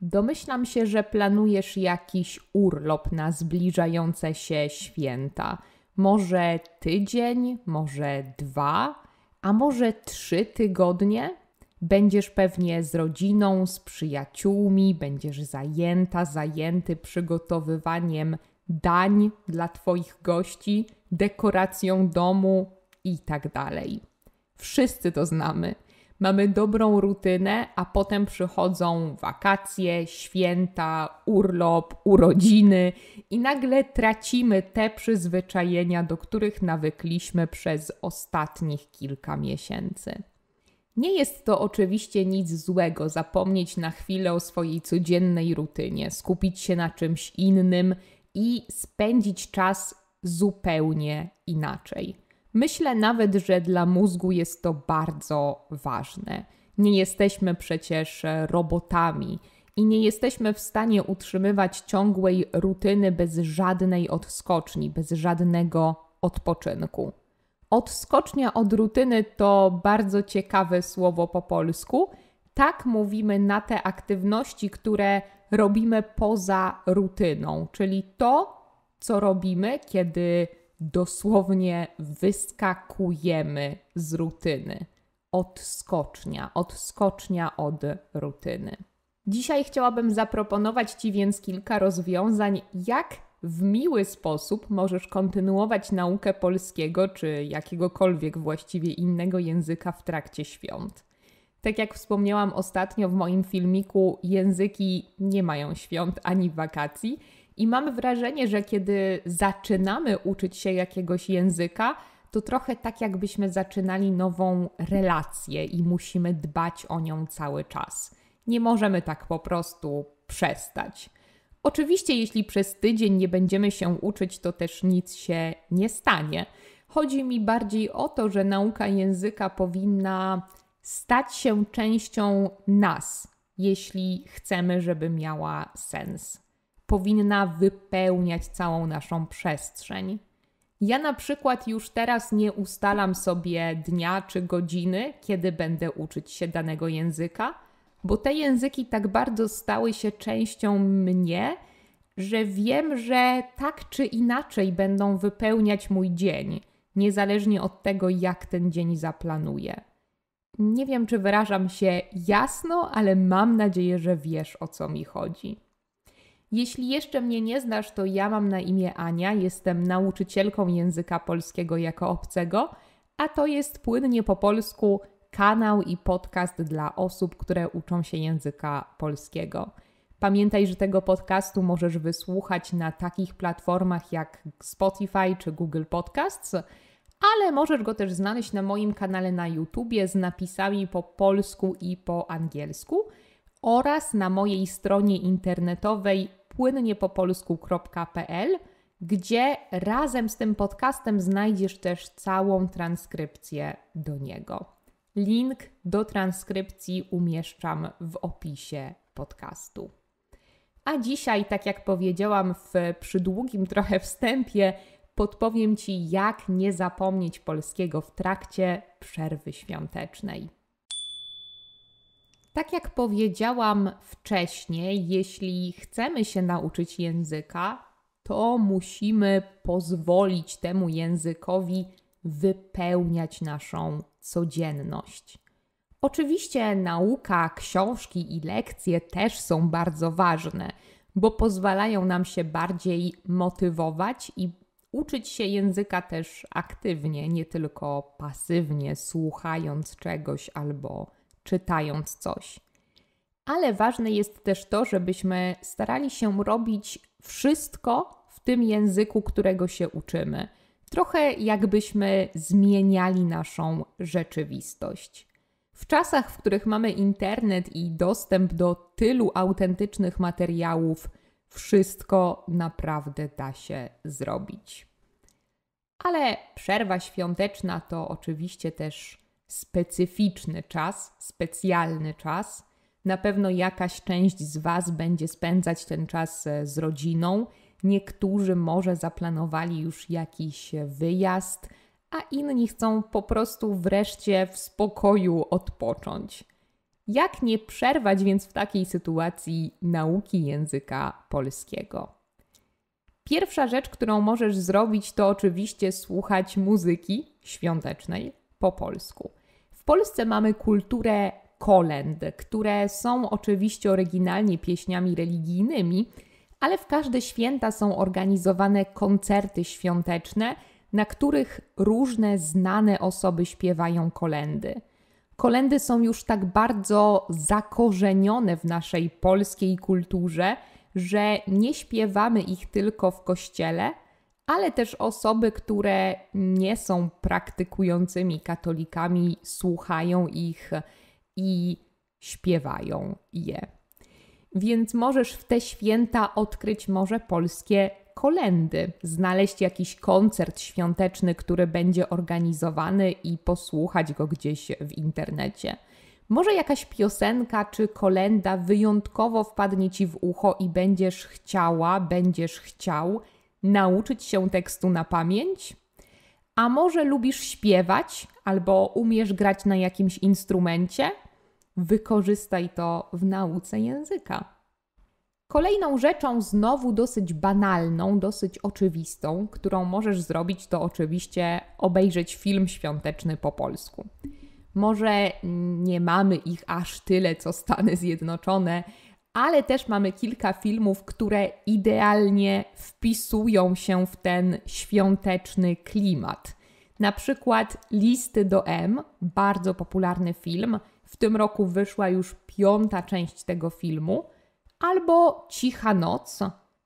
Domyślam się, że planujesz jakiś urlop na zbliżające się święta. Może tydzień, może dwa, a może trzy tygodnie? Będziesz pewnie z rodziną, z przyjaciółmi, będziesz zajęta, zajęty przygotowywaniem dań dla Twoich gości, dekoracją domu i tak dalej. Wszyscy to znamy mamy dobrą rutynę, a potem przychodzą wakacje, święta, urlop, urodziny i nagle tracimy te przyzwyczajenia, do których nawykliśmy przez ostatnich kilka miesięcy. Nie jest to oczywiście nic złego zapomnieć na chwilę o swojej codziennej rutynie, skupić się na czymś innym i spędzić czas zupełnie inaczej. Myślę nawet, że dla mózgu jest to bardzo ważne. Nie jesteśmy przecież robotami i nie jesteśmy w stanie utrzymywać ciągłej rutyny bez żadnej odskoczni, bez żadnego odpoczynku. Odskocznia od rutyny to bardzo ciekawe słowo po polsku. Tak mówimy na te aktywności, które robimy poza rutyną, czyli to, co robimy, kiedy dosłownie wyskakujemy z rutyny. Odskocznia, odskocznia od rutyny. Dzisiaj chciałabym zaproponować Ci więc kilka rozwiązań, jak w miły sposób możesz kontynuować naukę polskiego czy jakiegokolwiek właściwie innego języka w trakcie świąt. Tak jak wspomniałam ostatnio w moim filmiku, języki nie mają świąt ani wakacji i mam wrażenie, że kiedy zaczynamy uczyć się jakiegoś języka, to trochę tak, jakbyśmy zaczynali nową relację i musimy dbać o nią cały czas. Nie możemy tak po prostu przestać. Oczywiście, jeśli przez tydzień nie będziemy się uczyć, to też nic się nie stanie. Chodzi mi bardziej o to, że nauka języka powinna stać się częścią nas, jeśli chcemy, żeby miała sens powinna wypełniać całą naszą przestrzeń. Ja na przykład już teraz nie ustalam sobie dnia czy godziny, kiedy będę uczyć się danego języka, bo te języki tak bardzo stały się częścią mnie, że wiem, że tak czy inaczej będą wypełniać mój dzień, niezależnie od tego, jak ten dzień zaplanuję. Nie wiem, czy wyrażam się jasno, ale mam nadzieję, że wiesz o co mi chodzi. Jeśli jeszcze mnie nie znasz, to ja mam na imię Ania, jestem nauczycielką języka polskiego jako obcego, a to jest płynnie po polsku kanał i podcast dla osób, które uczą się języka polskiego. Pamiętaj, że tego podcastu możesz wysłuchać na takich platformach jak Spotify czy Google Podcasts, ale możesz go też znaleźć na moim kanale na YouTubie z napisami po polsku i po angielsku oraz na mojej stronie internetowej płynniepopolsku.pl, gdzie razem z tym podcastem znajdziesz też całą transkrypcję do niego. Link do transkrypcji umieszczam w opisie podcastu. A dzisiaj, tak jak powiedziałam w przydługim trochę wstępie, podpowiem Ci, jak nie zapomnieć polskiego w trakcie przerwy świątecznej. Tak jak powiedziałam wcześniej, jeśli chcemy się nauczyć języka, to musimy pozwolić temu językowi wypełniać naszą codzienność. Oczywiście nauka, książki i lekcje też są bardzo ważne, bo pozwalają nam się bardziej motywować i uczyć się języka też aktywnie, nie tylko pasywnie, słuchając czegoś albo czytając coś. Ale ważne jest też to, żebyśmy starali się robić wszystko w tym języku, którego się uczymy. Trochę jakbyśmy zmieniali naszą rzeczywistość. W czasach, w których mamy internet i dostęp do tylu autentycznych materiałów, wszystko naprawdę da się zrobić. Ale przerwa świąteczna to oczywiście też specyficzny czas, specjalny czas. Na pewno jakaś część z Was będzie spędzać ten czas e, z rodziną. Niektórzy może zaplanowali już jakiś e, wyjazd, a inni chcą po prostu wreszcie w spokoju odpocząć. Jak nie przerwać więc w takiej sytuacji nauki języka polskiego? Pierwsza rzecz, którą możesz zrobić, to oczywiście słuchać muzyki świątecznej po polsku. Polsce mamy kulturę kolęd, które są oczywiście oryginalnie pieśniami religijnymi, ale w każde święta są organizowane koncerty świąteczne, na których różne znane osoby śpiewają kolendy. Kolendy są już tak bardzo zakorzenione w naszej polskiej kulturze, że nie śpiewamy ich tylko w kościele – ale też osoby, które nie są praktykującymi katolikami, słuchają ich i śpiewają je. Więc możesz w te święta odkryć może polskie kolendy, znaleźć jakiś koncert świąteczny, który będzie organizowany i posłuchać go gdzieś w internecie. Może jakaś piosenka czy kolenda wyjątkowo wpadnie ci w ucho i będziesz chciała, będziesz chciał nauczyć się tekstu na pamięć? A może lubisz śpiewać albo umiesz grać na jakimś instrumencie? Wykorzystaj to w nauce języka. Kolejną rzeczą, znowu dosyć banalną, dosyć oczywistą, którą możesz zrobić, to oczywiście obejrzeć film świąteczny po polsku. Może nie mamy ich aż tyle, co Stany Zjednoczone, ale też mamy kilka filmów, które idealnie wpisują się w ten świąteczny klimat. Na przykład Listy do M, bardzo popularny film, w tym roku wyszła już piąta część tego filmu, albo Cicha Noc,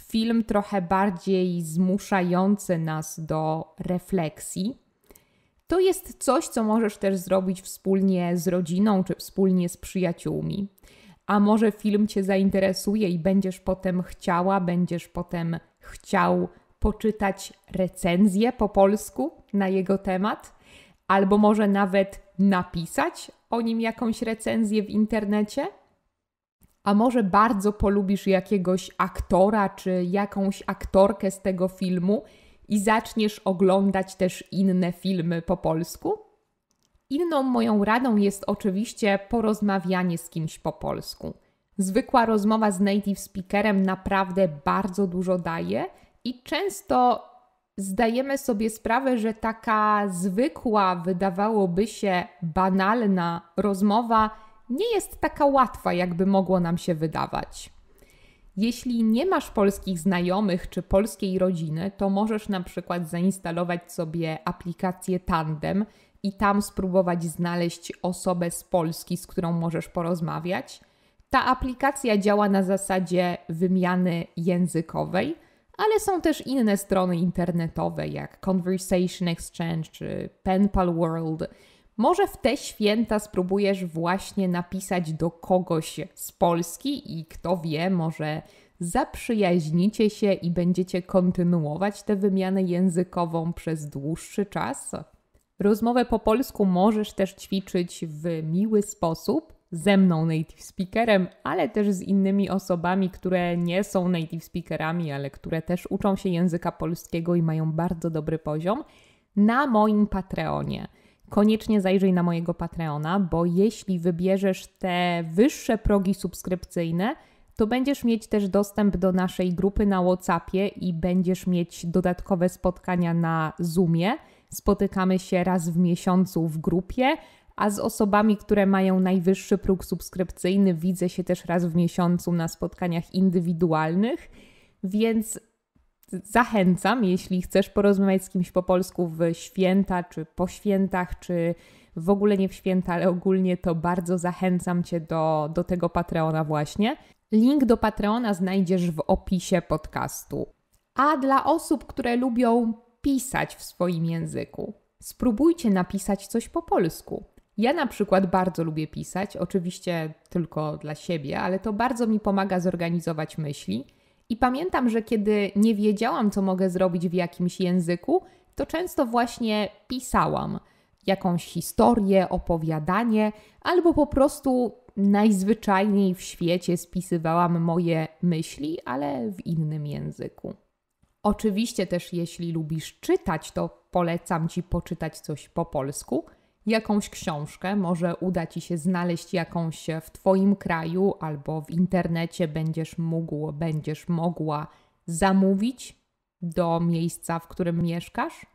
film trochę bardziej zmuszający nas do refleksji. To jest coś, co możesz też zrobić wspólnie z rodziną czy wspólnie z przyjaciółmi a może film Cię zainteresuje i będziesz potem chciała, będziesz potem chciał poczytać recenzję po polsku na jego temat, albo może nawet napisać o nim jakąś recenzję w internecie. A może bardzo polubisz jakiegoś aktora czy jakąś aktorkę z tego filmu i zaczniesz oglądać też inne filmy po polsku? Inną moją radą jest oczywiście porozmawianie z kimś po polsku. Zwykła rozmowa z native speakerem naprawdę bardzo dużo daje i często zdajemy sobie sprawę, że taka zwykła, wydawałoby się banalna rozmowa nie jest taka łatwa, jakby mogło nam się wydawać. Jeśli nie masz polskich znajomych czy polskiej rodziny, to możesz na przykład zainstalować sobie aplikację Tandem, i tam spróbować znaleźć osobę z Polski, z którą możesz porozmawiać. Ta aplikacja działa na zasadzie wymiany językowej, ale są też inne strony internetowe jak Conversation Exchange czy Penpal World. Może w te święta spróbujesz właśnie napisać do kogoś z Polski i kto wie, może zaprzyjaźnicie się i będziecie kontynuować tę wymianę językową przez dłuższy czas? Rozmowę po polsku możesz też ćwiczyć w miły sposób ze mną, native speakerem, ale też z innymi osobami, które nie są native speakerami, ale które też uczą się języka polskiego i mają bardzo dobry poziom na moim Patreonie. Koniecznie zajrzyj na mojego Patreona, bo jeśli wybierzesz te wyższe progi subskrypcyjne, to będziesz mieć też dostęp do naszej grupy na WhatsAppie i będziesz mieć dodatkowe spotkania na Zoomie Spotykamy się raz w miesiącu w grupie, a z osobami, które mają najwyższy próg subskrypcyjny, widzę się też raz w miesiącu na spotkaniach indywidualnych. Więc zachęcam, jeśli chcesz porozmawiać z kimś po polsku w święta, czy po świętach, czy w ogóle nie w święta, ale ogólnie to bardzo zachęcam Cię do, do tego Patreona właśnie. Link do Patreona znajdziesz w opisie podcastu. A dla osób, które lubią pisać w swoim języku. Spróbujcie napisać coś po polsku. Ja na przykład bardzo lubię pisać, oczywiście tylko dla siebie, ale to bardzo mi pomaga zorganizować myśli. I pamiętam, że kiedy nie wiedziałam, co mogę zrobić w jakimś języku, to często właśnie pisałam jakąś historię, opowiadanie, albo po prostu najzwyczajniej w świecie spisywałam moje myśli, ale w innym języku. Oczywiście też jeśli lubisz czytać, to polecam Ci poczytać coś po polsku, jakąś książkę, może uda Ci się znaleźć jakąś w Twoim kraju albo w internecie będziesz mógł, będziesz mogła zamówić do miejsca, w którym mieszkasz.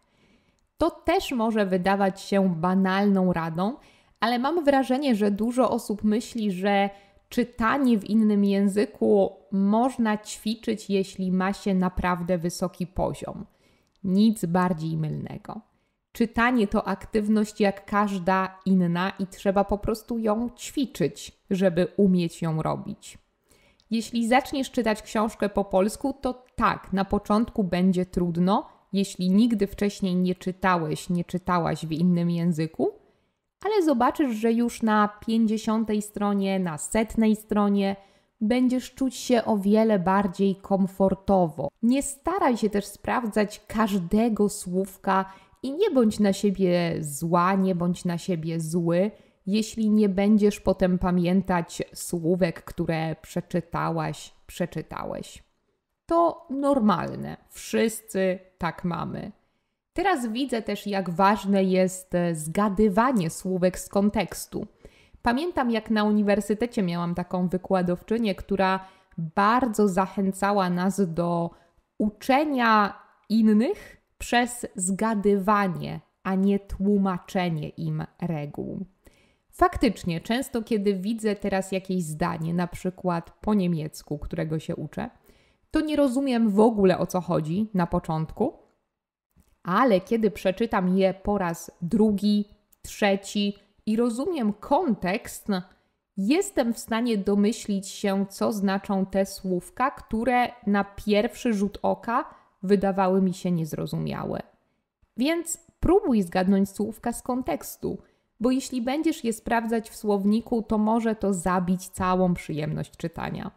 To też może wydawać się banalną radą, ale mam wrażenie, że dużo osób myśli, że czytanie w innym języku można ćwiczyć, jeśli ma się naprawdę wysoki poziom. Nic bardziej mylnego. Czytanie to aktywność jak każda inna i trzeba po prostu ją ćwiczyć, żeby umieć ją robić. Jeśli zaczniesz czytać książkę po polsku, to tak, na początku będzie trudno, jeśli nigdy wcześniej nie czytałeś, nie czytałaś w innym języku, ale zobaczysz, że już na 50 stronie, na setnej stronie będziesz czuć się o wiele bardziej komfortowo. Nie staraj się też sprawdzać każdego słówka i nie bądź na siebie zła, nie bądź na siebie zły, jeśli nie będziesz potem pamiętać słówek, które przeczytałaś, przeczytałeś. To normalne, wszyscy tak mamy. Teraz widzę też, jak ważne jest e, zgadywanie słówek z kontekstu. Pamiętam, jak na uniwersytecie miałam taką wykładowczynię, która bardzo zachęcała nas do uczenia innych przez zgadywanie, a nie tłumaczenie im reguł. Faktycznie, często kiedy widzę teraz jakieś zdanie, na przykład po niemiecku, którego się uczę, to nie rozumiem w ogóle o co chodzi na początku, ale kiedy przeczytam je po raz drugi, trzeci i rozumiem kontekst, jestem w stanie domyślić się, co znaczą te słówka, które na pierwszy rzut oka wydawały mi się niezrozumiałe. Więc próbuj zgadnąć słówka z kontekstu, bo jeśli będziesz je sprawdzać w słowniku, to może to zabić całą przyjemność czytania.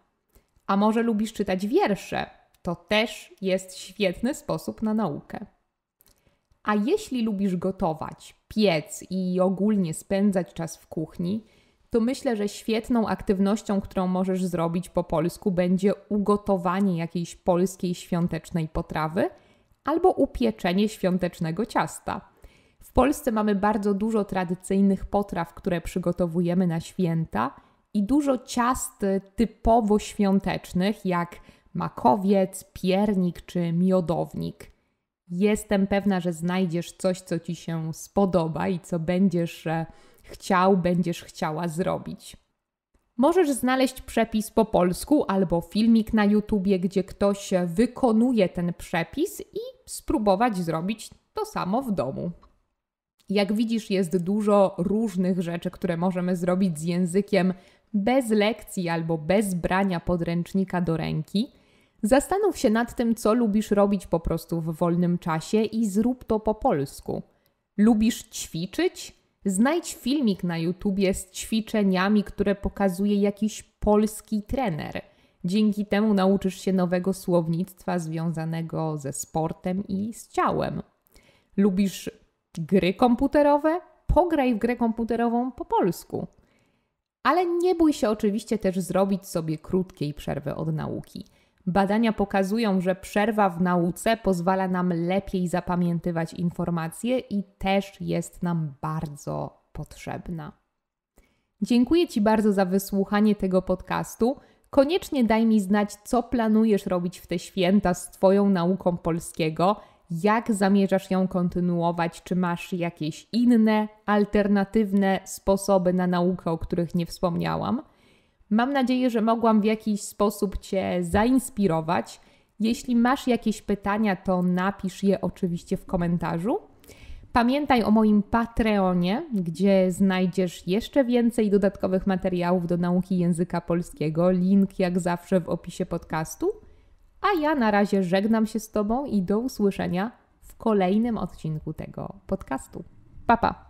A może lubisz czytać wiersze? To też jest świetny sposób na naukę. A jeśli lubisz gotować, piec i ogólnie spędzać czas w kuchni, to myślę, że świetną aktywnością, którą możesz zrobić po polsku, będzie ugotowanie jakiejś polskiej świątecznej potrawy albo upieczenie świątecznego ciasta. W Polsce mamy bardzo dużo tradycyjnych potraw, które przygotowujemy na święta i dużo ciast typowo świątecznych, jak makowiec, piernik czy miodownik. Jestem pewna, że znajdziesz coś, co ci się spodoba i co będziesz e, chciał, będziesz chciała zrobić. Możesz znaleźć przepis po polsku albo filmik na YouTubie, gdzie ktoś e, wykonuje ten przepis i spróbować zrobić to samo w domu. Jak widzisz, jest dużo różnych rzeczy, które możemy zrobić z językiem bez lekcji albo bez brania podręcznika do ręki. Zastanów się nad tym, co lubisz robić po prostu w wolnym czasie i zrób to po polsku. Lubisz ćwiczyć? Znajdź filmik na YouTubie z ćwiczeniami, które pokazuje jakiś polski trener. Dzięki temu nauczysz się nowego słownictwa związanego ze sportem i z ciałem. Lubisz gry komputerowe? Pograj w grę komputerową po polsku. Ale nie bój się oczywiście też zrobić sobie krótkiej przerwy od nauki. Badania pokazują, że przerwa w nauce pozwala nam lepiej zapamiętywać informacje i też jest nam bardzo potrzebna. Dziękuję Ci bardzo za wysłuchanie tego podcastu. Koniecznie daj mi znać, co planujesz robić w te święta z Twoją nauką polskiego, jak zamierzasz ją kontynuować, czy masz jakieś inne, alternatywne sposoby na naukę, o których nie wspomniałam. Mam nadzieję, że mogłam w jakiś sposób Cię zainspirować. Jeśli masz jakieś pytania, to napisz je oczywiście w komentarzu. Pamiętaj o moim Patreonie, gdzie znajdziesz jeszcze więcej dodatkowych materiałów do nauki języka polskiego. Link jak zawsze w opisie podcastu. A ja na razie żegnam się z Tobą i do usłyszenia w kolejnym odcinku tego podcastu. Pa pa!